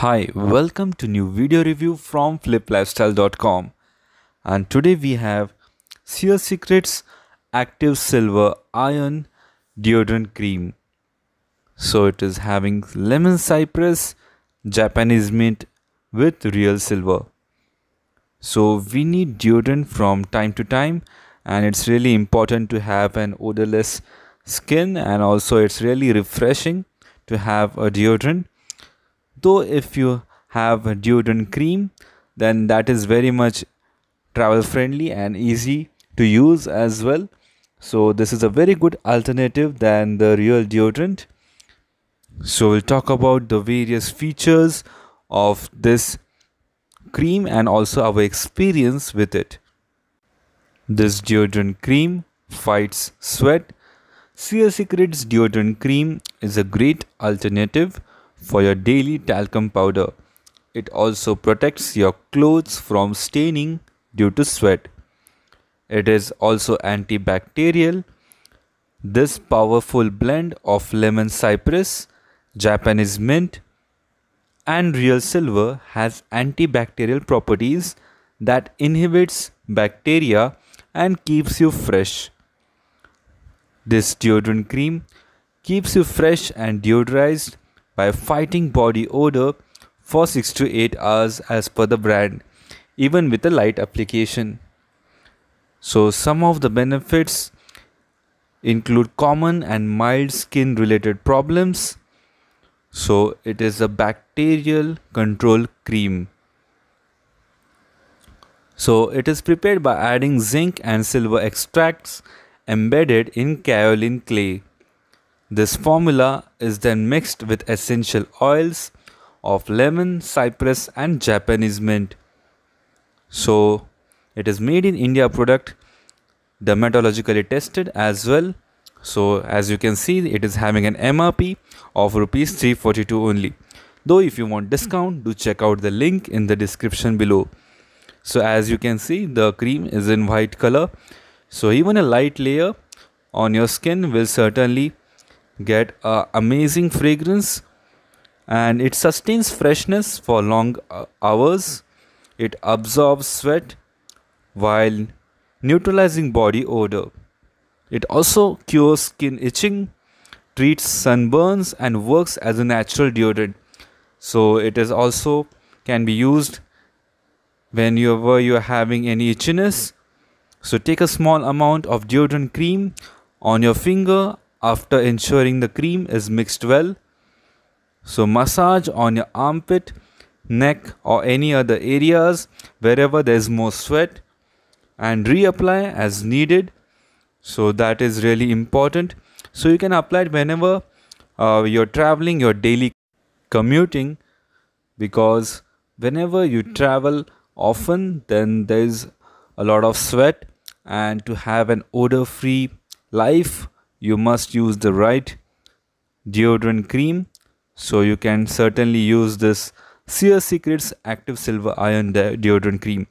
Hi, welcome to new video review from fliplifestyle.com and today we have Sear Secrets Active Silver Ion Deodorant Cream. So it is having lemon cypress, Japanese mint with real silver. So we need deodorant from time to time and it's really important to have an odorless skin and also it's really refreshing to have a deodorant though if you have deodorant cream then that is very much travel friendly and easy to use as well so this is a very good alternative than the real deodorant so we'll talk about the various features of this cream and also our experience with it this deodorant cream fights sweat sea Secrets deodorant cream is a great alternative for your daily talcum powder. It also protects your clothes from staining due to sweat. It is also antibacterial. This powerful blend of lemon cypress, Japanese mint, and real silver has antibacterial properties that inhibits bacteria and keeps you fresh. This deodorant cream keeps you fresh and deodorized by fighting body odor for 6 to 8 hours as per the brand, even with a light application. So, some of the benefits include common and mild skin related problems. So, it is a bacterial control cream. So, it is prepared by adding zinc and silver extracts embedded in kaolin clay. This formula is then mixed with essential oils of lemon, cypress and Japanese mint. So it is made in India product dermatologically tested as well. So as you can see it is having an MRP of rupees 342 only. Though if you want discount do check out the link in the description below. So as you can see the cream is in white color. So even a light layer on your skin will certainly get a amazing fragrance and it sustains freshness for long uh, hours it absorbs sweat while neutralizing body odor it also cures skin itching treats sunburns and works as a natural deodorant so it is also can be used whenever you're having any itchiness so take a small amount of deodorant cream on your finger after ensuring the cream is mixed well, so massage on your armpit, neck or any other areas wherever there is more sweat and reapply as needed. So that is really important. So you can apply it whenever uh, you're traveling, your daily commuting because whenever you travel often then there is a lot of sweat and to have an odor free life you must use the right deodorant cream so you can certainly use this Sears Secrets Active Silver Ion De Deodorant Cream.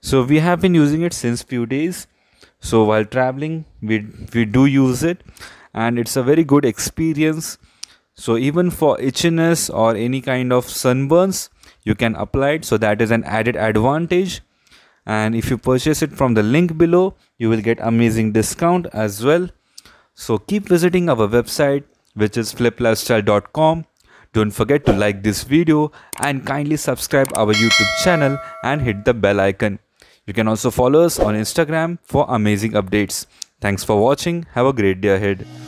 So we have been using it since few days. So while traveling, we, we do use it and it's a very good experience. So even for itchiness or any kind of sunburns, you can apply it. So that is an added advantage. And if you purchase it from the link below, you will get amazing discount as well. So keep visiting our website which is fliplifestyle.com. Don't forget to like this video and kindly subscribe our YouTube channel and hit the bell icon. You can also follow us on Instagram for amazing updates. Thanks for watching. Have a great day ahead.